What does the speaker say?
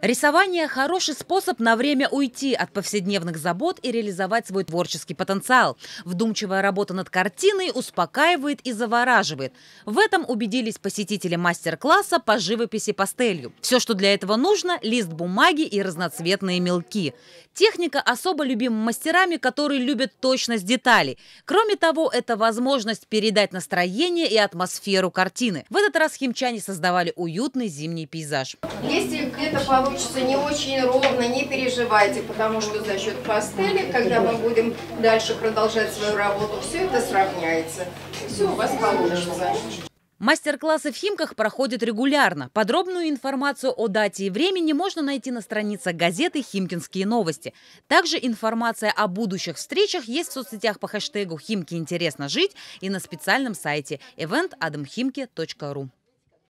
Рисование – хороший способ на время уйти от повседневных забот и реализовать свой творческий потенциал. Вдумчивая работа над картиной успокаивает и завораживает. В этом убедились посетители мастер-класса по живописи пастелью. Все, что для этого нужно – лист бумаги и разноцветные мелки. Техника особо любима мастерами, которые любят точность деталей. Кроме того, это возможность передать настроение и атмосферу картины. В этот раз химчане создавали уютный зимний пейзаж. Листья где-то получится не очень ровно, не переживайте, потому что за счет пастели, когда мы будем дальше продолжать свою работу, все это сравняется. Все у вас получится. Мастер-классы в Химках проходят регулярно. Подробную информацию о дате и времени можно найти на страницах газеты «Химкинские новости». Также информация о будущих встречах есть в соцсетях по хэштегу «Химки интересно жить» и на специальном сайте eventadamhimki.ru.